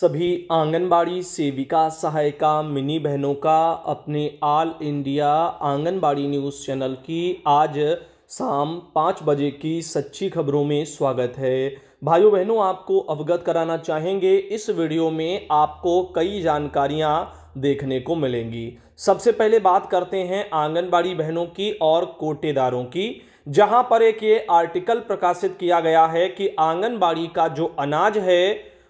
सभी आंगनबाड़ी सेविका सहायिका मिनी बहनों का अपने all India Anganwadi news channel की आज शाम पाँच बजे की सच्ची खबरों में स्वागत है भाइयों बहनों आपको अवगत कराना चाहेंगे इस वीडियो में आपको कई जानकारियाँ देखने को मिलेंगी सबसे पहले बात करते हैं आंगनबाड़ी बहनों की और कोटेदारों की जहां पर एक ये आर्टिकल प्रकाशित किया गया है कि आंगनबाड़ी का जो अनाज है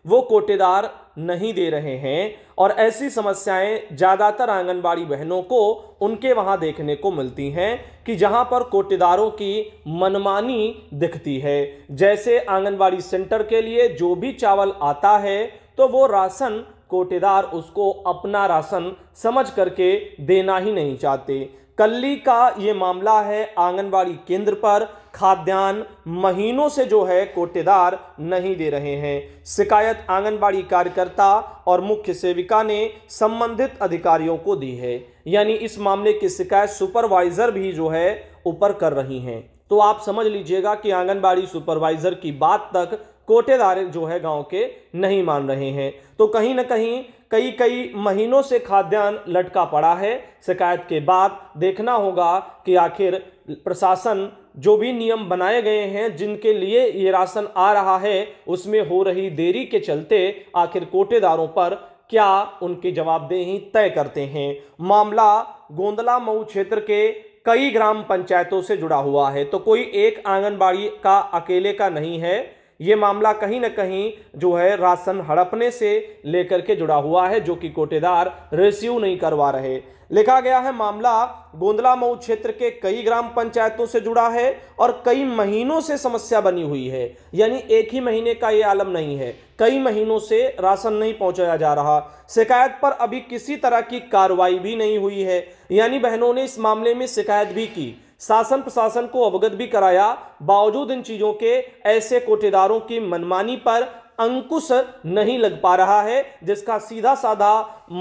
वो कोटेदार नहीं दे रहे हैं और ऐसी समस्याएं ज़्यादातर आंगनबाड़ी बहनों को उनके वहाँ देखने को मिलती हैं कि जहाँ पर कोटेदारों की मनमानी दिखती है जैसे आंगनबाड़ी सेंटर के लिए जो भी चावल आता है तो वो राशन कोटेदार उसको अपना राशन समझ करके देना ही नहीं चाहते कल्ली का ये मामला है आंगनबाड़ी केंद्र पर खाद्यान्न महीनों से जो है कोटेदार नहीं दे रहे हैं शिकायत आंगनबाड़ी कार्यकर्ता और मुख्य सेविका ने संबंधित अधिकारियों को दी है यानी इस मामले की शिकायत सुपरवाइजर भी जो है ऊपर कर रही हैं तो आप समझ लीजिएगा कि आंगनबाड़ी सुपरवाइजर की बात तक कोटेदार जो है गांव के नहीं मान रहे हैं तो कहीं ना कहीं कई कई महीनों से खाद्यान्न लटका पड़ा है शिकायत के बाद देखना होगा कि आखिर प्रशासन जो भी नियम बनाए गए हैं जिनके लिए ये राशन आ रहा है उसमें हो रही देरी के चलते आखिर कोटेदारों पर क्या उनकी जवाबदेही तय करते हैं मामला गोंदला मऊ क्षेत्र के कई ग्राम पंचायतों से जुड़ा हुआ है तो कोई एक आंगनबाड़ी का अकेले का नहीं है ये मामला कहीं ना कहीं जो है राशन हड़पने से लेकर के जुड़ा हुआ है जो कि कोटेदार रिसीव नहीं करवा रहे लिखा गया है मामला गोंदला मऊ क्षेत्र के कई ग्राम पंचायतों से जुड़ा है और कई महीनों से समस्या बनी हुई है यानी एक ही महीने का ये आलम नहीं है कई महीनों से राशन नहीं पहुंचाया जा रहा शिकायत पर अभी किसी तरह की कार्रवाई भी नहीं हुई है यानी बहनों ने इस मामले में शिकायत भी की शासन प्रशासन को अवगत भी कराया बावजूद इन चीज़ों के ऐसे कोटेदारों की मनमानी पर अंकुश नहीं लग पा रहा है जिसका सीधा साधा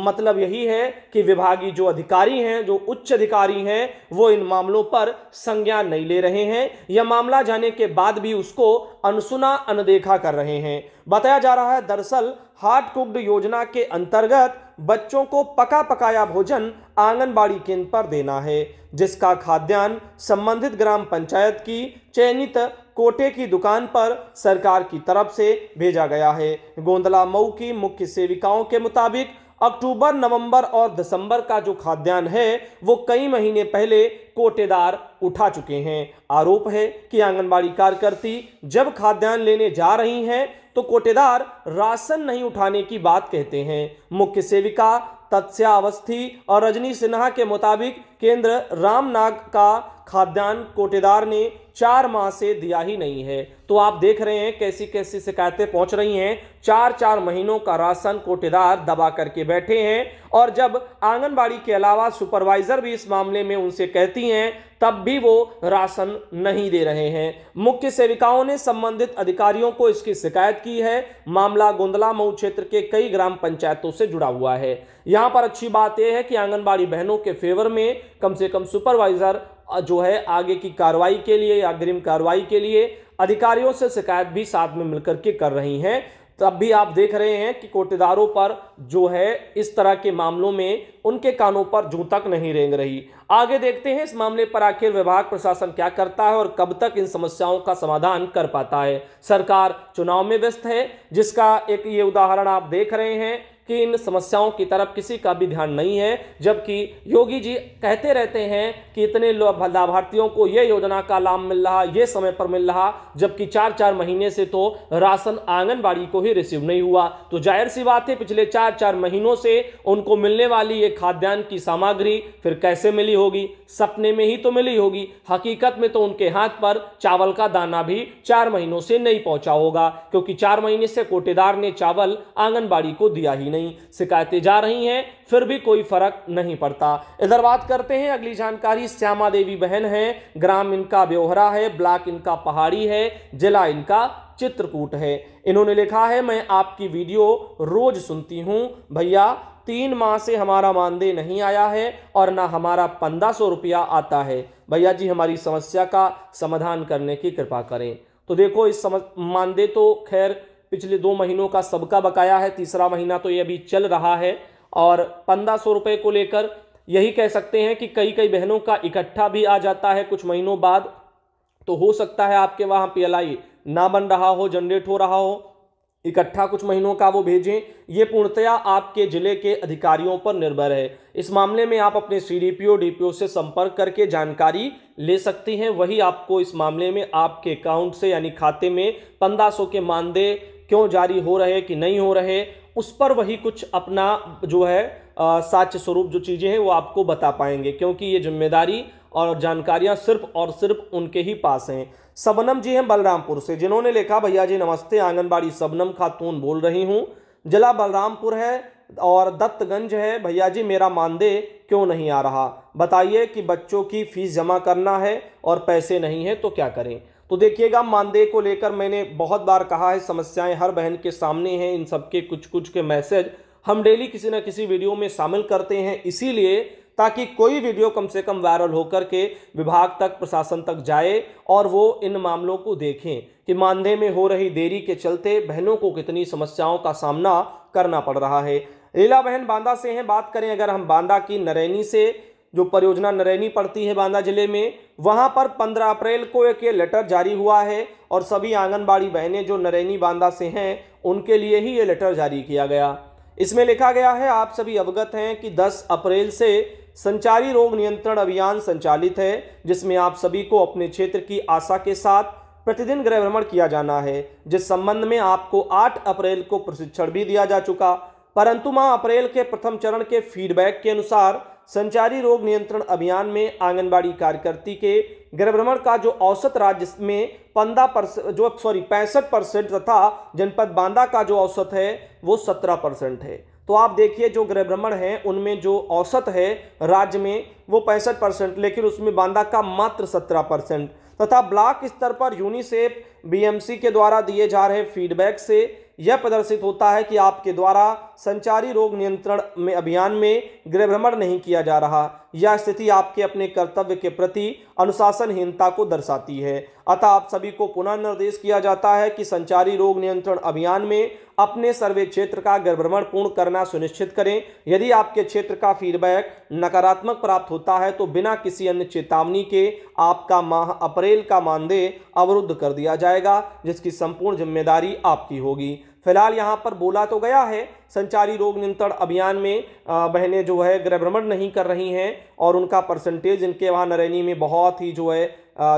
मतलब यही है कि विभागीय जो अधिकारी हैं जो उच्च अधिकारी हैं वो इन मामलों पर संज्ञान नहीं ले रहे हैं यह मामला जाने के बाद भी उसको अनसुना अनदेखा कर रहे हैं बताया जा रहा है दरअसल हार्ट कुक्ड योजना के अंतर्गत बच्चों को पका पकाया भोजन आंगनबाड़ी केंद्र पर देना है जिसका खाद्यान्न संबंधित ग्राम पंचायत की चयनित कोटे की दुकान पर सरकार की तरफ से भेजा गया है गोंदला मऊ की मुख्य सेविकाओं के मुताबिक अक्टूबर नवंबर और दिसंबर का जो खाद्यान्न है वो कई महीने पहले कोटेदार उठा चुके हैं आरोप है कि आंगनबाड़ी कार्यकर्ती जब खाद्यान्न लेने जा रही हैं तो कोटेदार राशन नहीं उठाने की बात कहते हैं मुख्य सेविका तत्स्या अवस्थी और रजनी सिन्हा के मुताबिक केंद्र रामनाग का खाद्यान्न कोटेदार ने चार माह से दिया ही नहीं है तो आप देख रहे हैं कैसी कैसी शिकायतें पहुंच रही हैं चार चार महीनों का राशन कोटेदार दबा करके बैठे हैं और जब आंगनबाड़ी के अलावा सुपरवाइजर भी इस मामले में उनसे कहती हैं तब भी वो राशन नहीं दे रहे हैं मुख्य सेविकाओं ने संबंधित अधिकारियों को इसकी शिकायत की है मामला गोंदला मऊ क्षेत्र के कई ग्राम पंचायतों से जुड़ा हुआ है यहाँ पर अच्छी बात यह है कि आंगनबाड़ी बहनों के फेवर में कम से कम सुपरवाइजर जो है आगे की कार्रवाई के लिए अग्रिम कार्रवाई के लिए अधिकारियों से शिकायत भी साथ में मिलकर के कर रही हैं तब भी आप देख रहे हैं कि कोटेदारों पर जो है इस तरह के मामलों में उनके कानों पर जू तक नहीं रेंग रही आगे देखते हैं इस मामले पर आखिर विभाग प्रशासन क्या करता है और कब तक इन समस्याओं का समाधान कर पाता है सरकार चुनाव में व्यस्त है जिसका एक ये उदाहरण आप देख रहे हैं कि इन समस्याओं की तरफ किसी का भी ध्यान नहीं है जबकि योगी जी कहते रहते हैं कि इतने लाभार्थियों को ये योजना का लाभ मिल रहा ये समय पर मिल रहा जबकि चार चार महीने से तो राशन आंगनबाड़ी को ही रिसीव नहीं हुआ तो जाहिर सी बात है पिछले चार चार महीनों से उनको मिलने वाली ये खाद्यान्न की सामग्री फिर कैसे मिली होगी सपने में ही तो मिली होगी हकीकत में तो उनके हाथ पर चावल का दाना भी चार महीनों से नहीं पहुंचा होगा क्योंकि चार महीने से कोटेदार ने चावल आंगनबाड़ी को दिया ही नहीं शिकायतें जा रही हैं फिर भी कोई फर्क नहीं पड़ता इधर बात करते हैं अगली जानकारी श्यामा देवी बहन है ग्राम इनका ब्योहरा है ब्लॉक इनका पहाड़ी है जिला इनका चित्रकूट है इन्होंने लिखा है मैं आपकी वीडियो रोज सुनती हूँ भैया तीन माह से हमारा मानदेय नहीं आया है और ना हमारा पंद्रह सौ रुपया आता है भैया जी हमारी समस्या का समाधान करने की कृपा करें तो देखो इस सम मानदेय तो खैर पिछले दो महीनों का सबका बकाया है तीसरा महीना तो ये अभी चल रहा है और पंद्रह सौ रुपये को लेकर यही कह सकते हैं कि कई कई बहनों का इकट्ठा भी आ जाता है कुछ महीनों बाद तो हो सकता है आपके वहाँ पी ना बन रहा हो जनरेट हो रहा हो इकट्ठा कुछ महीनों का वो भेजें ये पूर्णतया आपके जिले के अधिकारियों पर निर्भर है इस मामले में आप अपने सी डी पी से संपर्क करके जानकारी ले सकती हैं वही आपको इस मामले में आपके अकाउंट से यानी खाते में पंद्रह सौ के मानदेय क्यों जारी हो रहे कि नहीं हो रहे उस पर वही कुछ अपना जो है साक्ष्य स्वरूप जो चीज़ें हैं वो आपको बता पाएंगे क्योंकि ये जिम्मेदारी और जानकारियां सिर्फ और सिर्फ उनके ही पास हैं सबनम जी हैं बलरामपुर से जिन्होंने लिखा भैया जी नमस्ते आंगनबाड़ी सबनम खातून बोल रही हूँ जिला बलरामपुर है और दत्तगंज है भैया जी मेरा मानदेय क्यों नहीं आ रहा बताइए कि बच्चों की फीस जमा करना है और पैसे नहीं है तो क्या करें तो देखिएगा मानदेय को लेकर मैंने बहुत बार कहा है समस्याएं हर बहन के सामने हैं इन सबके कुछ कुछ के मैसेज हम डेली किसी न किसी वीडियो में शामिल करते हैं इसीलिए ताकि कोई वीडियो कम से कम वायरल होकर के विभाग तक प्रशासन तक जाए और वो इन मामलों को देखें कि मानदेय में हो रही देरी के चलते बहनों को कितनी समस्याओं का सामना करना पड़ रहा है लीला बहन बांदा से हैं बात करें अगर हम बांदा की नरैनी से जो परियोजना नरैनी पड़ती है बांदा जिले में वहाँ पर 15 अप्रैल को एक ये लेटर जारी हुआ है और सभी आंगनबाड़ी बहनें जो नरैनी बांदा से हैं उनके लिए ही ये लेटर जारी किया गया इसमें लिखा गया है आप सभी अवगत हैं कि 10 अप्रैल से संचारी रोग नियंत्रण अभियान संचालित है जिसमें आप सभी को अपने क्षेत्र की आशा के साथ प्रतिदिन ग्रह भ्रमण किया जाना है जिस संबंध में आपको 8 अप्रैल को प्रशिक्षण भी दिया जा चुका परंतु माह अप्रैल के प्रथम चरण के फीडबैक के अनुसार संचारी रोग नियंत्रण अभियान में आंगनबाड़ी कार्यकर्ती के गृह भ्रमण का जो औसत राज्य में पंद्रह परसेंट जो सॉरी पैंसठ परसेंट तथा जनपद बांदा का जो औसत है वो सत्रह परसेंट है तो आप देखिए जो ग्रह भ्रमण है उनमें जो औसत है राज्य में वो पैंसठ परसेंट लेकिन उसमें बांदा का मात्र सत्रह परसेंट तथा ब्लॉक स्तर पर यूनिसेफ बीएमसी के द्वारा दिए जा रहे फीडबैक से यह प्रदर्शित होता है कि आपके द्वारा संचारी रोग नियंत्रण में अभियान में गृह भ्रमण नहीं किया जा रहा यह स्थिति आपके अपने कर्तव्य के प्रति अनुशासनहीनता को दर्शाती है अतः आप सभी को पुनः निर्देश किया जाता है कि संचारी रोग नियंत्रण अभियान में अपने सर्वे क्षेत्र का गर्भ्रमण पूर्ण करना सुनिश्चित करें यदि आपके क्षेत्र का फीडबैक नकारात्मक प्राप्त होता है तो बिना किसी अन्य चेतावनी के आपका माह अप्रैल का मानदेय अवरुद्ध कर दिया जाएगा जिसकी संपूर्ण जिम्मेदारी आपकी होगी फिलहाल यहाँ पर बोला तो गया है संचारी रोग नियंत्रण अभियान में बहनें जो है गृह भ्रमण नहीं कर रही हैं और उनका परसेंटेज इनके वहाँ नरैनी में बहुत ही जो है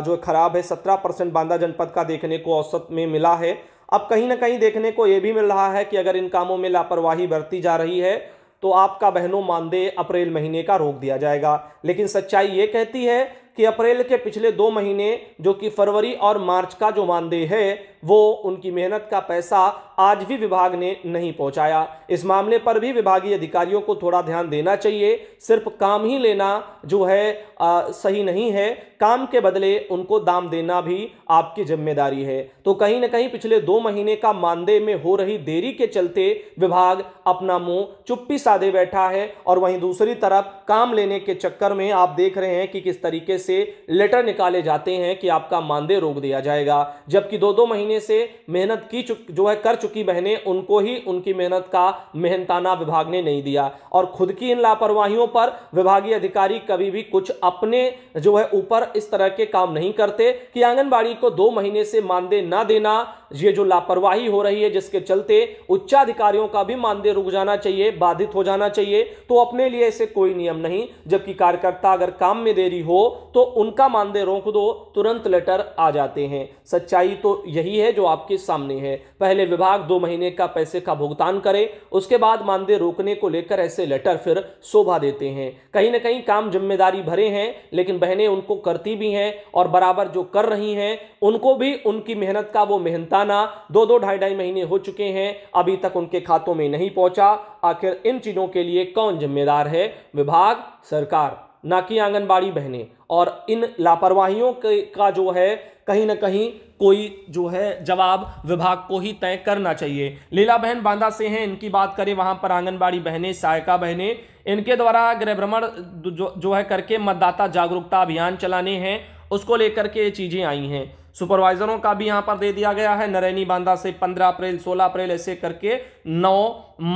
जो खराब है सत्रह परसेंट बांदा जनपद का देखने को औसत में मिला है अब कहीं ना कहीं देखने को ये भी मिल रहा है कि अगर इन कामों में लापरवाही बरती जा रही है तो आपका बहनों मानदेय अप्रैल महीने का रोक दिया जाएगा लेकिन सच्चाई ये कहती है कि अप्रैल के पिछले दो महीने जो कि फरवरी और मार्च का जो मानदेय है वो उनकी मेहनत का पैसा आज भी विभाग ने नहीं पहुंचाया इस मामले पर भी विभागीय अधिकारियों को थोड़ा ध्यान देना चाहिए सिर्फ काम ही लेना जो है आ, सही नहीं है काम के बदले उनको दाम देना भी आपकी जिम्मेदारी है तो कहीं ना कहीं पिछले दो महीने का मानदेय में हो रही देरी के चलते विभाग अपना मुंह चुप्पी साधे बैठा है और वहीं दूसरी तरफ काम लेने के चक्कर में आप देख रहे हैं कि किस तरीके से लेटर निकाले जाते हैं कि आपका मानदेय रोक दिया जाएगा जबकि दो दो महीने महीने से मेहनत की चुक जो है कर चुकी बहनें उनको ही उनकी मेहनत का मेहनताना विभाग ने नहीं दिया और खुद की इन लापरवाहियों पर विभागीय अधिकारी कभी भी कुछ अपने जो है ऊपर इस तरह के काम नहीं करते कि आंगनबाड़ी को दो महीने से मानदेय ना देना ये जो लापरवाही हो रही है जिसके चलते उच्चाधिकारियों का भी मानदेय रुक जाना चाहिए बाधित हो जाना चाहिए तो अपने लिए ऐसे कोई नियम नहीं जबकि कार्यकर्ता अगर काम में देरी हो तो उनका मानदेय रोक दो तुरंत लेटर आ जाते हैं सच्चाई तो यही है जो आपके सामने है पहले विभाग दो महीने का पैसे का भुगतान करे उसके बाद मानदेय रोकने को लेकर ऐसे लेटर फिर शोभा देते हैं कहीं ना कहीं काम जिम्मेदारी भरे हैं लेकिन बहनें उनको करती भी हैं और बराबर जो कर रही हैं उनको भी उनकी मेहनत का वो मेहनता जुर्माना दो दो ढाई ढाई महीने हो चुके हैं अभी तक उनके खातों में नहीं पहुंचा आखिर इन चीज़ों के लिए कौन जिम्मेदार है विभाग सरकार ना कि आंगनबाड़ी बहनें और इन लापरवाहियों का जो है कहीं ना कहीं कोई जो है जवाब विभाग को ही तय करना चाहिए लीला बहन बांदा से हैं इनकी बात करें वहां पर आंगनबाड़ी बहनें सहायका बहनें इनके द्वारा गृह भ्रमण जो, जो है करके मतदाता जागरूकता अभियान चलाने हैं उसको लेकर के ये चीज़ें आई हैं सुपरवाइजरों का भी यहां पर दे दिया गया है नरैनी बांदा से 15 अप्रैल 16 अप्रैल ऐसे करके 9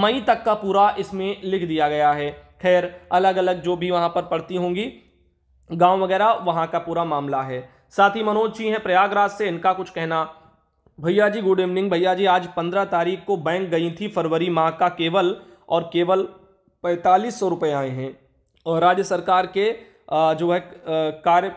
मई तक का पूरा इसमें लिख दिया गया है खैर अलग अलग जो भी वहां पर पड़ती होंगी गांव वगैरह वहां का पूरा मामला है साथ ही मनोज जी हैं प्रयागराज से इनका कुछ कहना भैया जी गुड इवनिंग भैया जी आज पंद्रह तारीख को बैंक गई थी फरवरी माह का केवल और केवल पैंतालीस सौ आए हैं और राज्य सरकार के जो है कार्य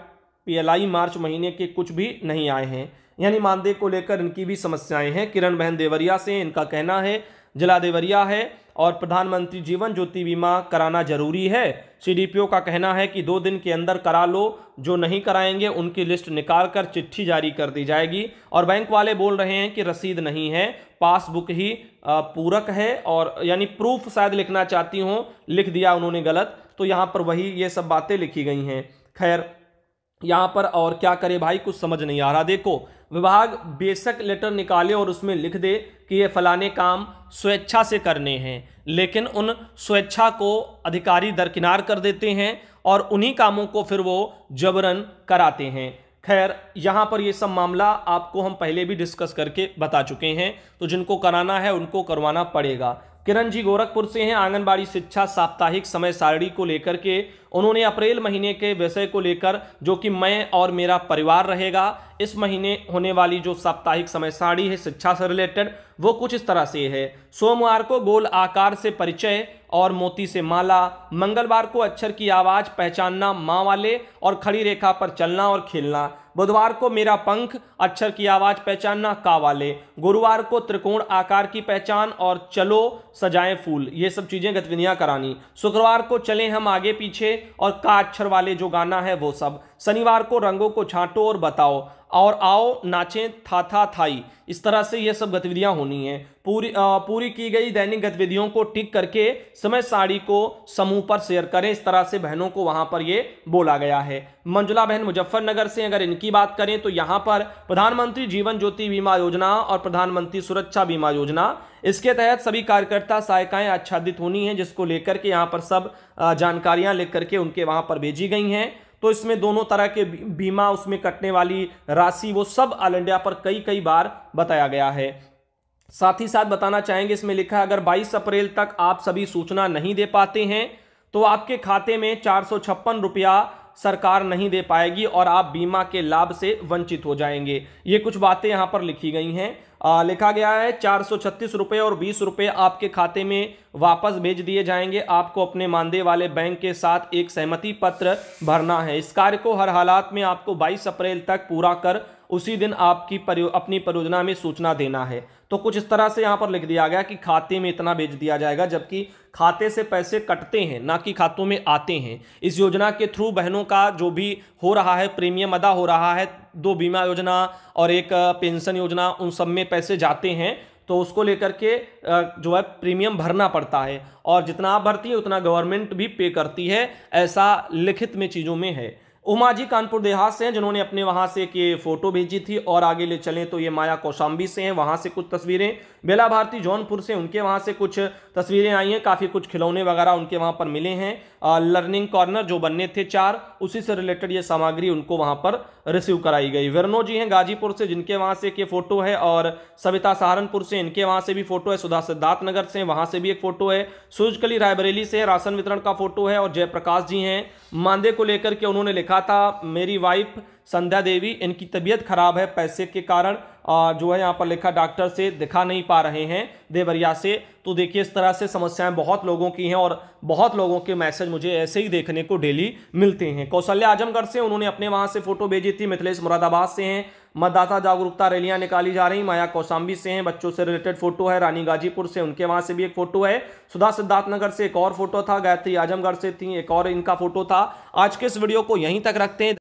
पीएलआई मार्च महीने के कुछ भी नहीं आए हैं यानी मानदेय को लेकर इनकी भी समस्याएं हैं किरण बहन देवरिया से इनका कहना है जिला देवरिया है और प्रधानमंत्री जीवन ज्योति बीमा कराना जरूरी है सीडीपीओ का कहना है कि दो दिन के अंदर करा लो जो नहीं कराएंगे उनकी लिस्ट निकाल कर चिट्ठी जारी कर दी जाएगी और बैंक वाले बोल रहे हैं कि रसीद नहीं है पासबुक ही पूरक है और यानी प्रूफ शायद लिखना चाहती हूँ लिख दिया उन्होंने गलत तो यहाँ पर वही ये सब बातें लिखी गई हैं खैर यहाँ पर और क्या करे भाई कुछ समझ नहीं आ रहा देखो विभाग बेशक लेटर निकाले और उसमें लिख दे कि ये फलाने काम स्वेच्छा से करने हैं लेकिन उन स्वेच्छा को अधिकारी दरकिनार कर देते हैं और उन्हीं कामों को फिर वो जबरन कराते हैं खैर यहाँ पर ये सब मामला आपको हम पहले भी डिस्कस करके बता चुके हैं तो जिनको कराना है उनको करवाना पड़ेगा किरण जी गोरखपुर से हैं आंगनबाड़ी शिक्षा साप्ताहिक समय सारणी को लेकर के उन्होंने अप्रैल महीने के विषय को लेकर जो कि मैं और मेरा परिवार रहेगा इस महीने होने वाली जो साप्ताहिक समय सारणी है शिक्षा से रिलेटेड वो कुछ इस तरह से है सोमवार को गोल आकार से परिचय और मोती से माला मंगलवार को अक्षर की आवाज़ पहचानना माँ वाले और खड़ी रेखा पर चलना और खेलना बुधवार को मेरा पंख अक्षर की आवाज पहचानना का वाले गुरुवार को त्रिकोण आकार की पहचान और चलो सजाएं फूल ये सब चीजें गतिविधियां करानी शुक्रवार को चलें हम आगे पीछे और का अक्षर वाले जो गाना है वो सब शनिवार को रंगों को छांटो और बताओ और आओ नाचें था था थाई इस तरह से ये सब गतिविधियां होनी हैं पूरी आ, पूरी की गई दैनिक गतिविधियों को टिक करके समय साड़ी को समूह पर शेयर करें इस तरह से बहनों को वहां पर ये बोला गया है मंजुला बहन मुजफ्फरनगर से अगर इनकी बात करें तो यहाँ पर प्रधानमंत्री जीवन ज्योति बीमा योजना और प्रधानमंत्री सुरक्षा बीमा योजना इसके तहत सभी कार्यकर्ता सहायिकाएं आच्छादित होनी हैं जिसको लेकर के यहाँ पर सब जानकारियां लेकर के उनके वहाँ पर भेजी गई हैं तो इसमें दोनों तरह के बीमा उसमें कटने वाली राशि वो सब ऑल इंडिया पर कई कई बार बताया गया है साथ ही साथ बताना चाहेंगे इसमें लिखा अगर 22 अप्रैल तक आप सभी सूचना नहीं दे पाते हैं तो आपके खाते में चार रुपया सरकार नहीं दे पाएगी और आप बीमा के लाभ से वंचित हो जाएंगे ये कुछ बातें यहाँ पर लिखी गई हैं लिखा गया है चार सौ छत्तीस रुपये और बीस रुपये आपके खाते में वापस भेज दिए जाएंगे आपको अपने मानदेय वाले बैंक के साथ एक सहमति पत्र भरना है इस कार्य को हर हालात में आपको 22 अप्रैल तक पूरा कर उसी दिन आपकी परियो, अपनी परियोजना में सूचना देना है तो कुछ इस तरह से यहाँ पर लिख दिया गया कि खाते में इतना भेज दिया जाएगा जबकि खाते से पैसे कटते हैं ना कि खातों में आते हैं इस योजना के थ्रू बहनों का जो भी हो रहा है प्रीमियम अदा हो रहा है दो बीमा योजना और एक पेंशन योजना उन सब में पैसे जाते हैं तो उसको लेकर के जो है प्रीमियम भरना पड़ता है और जितना आप भरती है उतना गवर्नमेंट भी पे करती है ऐसा लिखित में चीज़ों में है उमा जी कानपुर देहात से हैं जिन्होंने अपने वहां से एक फोटो भेजी थी और आगे ले चलें तो ये माया कौशाम्बी से हैं वहां से कुछ तस्वीरें बेला भारती जौनपुर से उनके वहां से कुछ तस्वीरें आई हैं काफ़ी कुछ खिलौने वगैरह उनके वहां पर मिले हैं लर्निंग कॉर्नर जो बनने थे चार उसी से रिलेटेड ये सामग्री उनको वहां पर रिसीव कराई गई वेरनो जी हैं गाजीपुर से जिनके वहां से एक ये फोटो है और सविता सहारनपुर से इनके वहाँ से भी फोटो है सुधा सिद्धार्थ नगर से वहां से भी एक फोटो है सूर्यकली रायबरेली से राशन वितरण का फोटो है और जयप्रकाश जी हैं मांदे को लेकर के उन्होंने लिखा था मेरी वाइफ संध्या देवी इनकी तबीयत खराब है पैसे के कारण जो है यहाँ पर लिखा डॉक्टर से दिखा नहीं पा रहे हैं देवरिया से तो देखिए इस तरह से समस्याएं बहुत लोगों की हैं और बहुत लोगों के मैसेज मुझे ऐसे ही देखने को डेली मिलते हैं कौशल्या आजमगढ़ से उन्होंने अपने वहाँ से फ़ोटो भेजी थी मिथिलेश मुरादाबाद से हैं मतदाता जागरूकता रैलियां निकाली जा रही माया कौशाम्बी से हैं बच्चों से रिलेटेड फोटो है रानी गाजीपुर से उनके वहाँ से भी एक फोटो है सुधा सिद्धार्थनगर से एक और फोटो था गायत्री आजमगढ़ से थी एक और इनका फोटो था आज के इस वीडियो को यहीं तक रखते हैं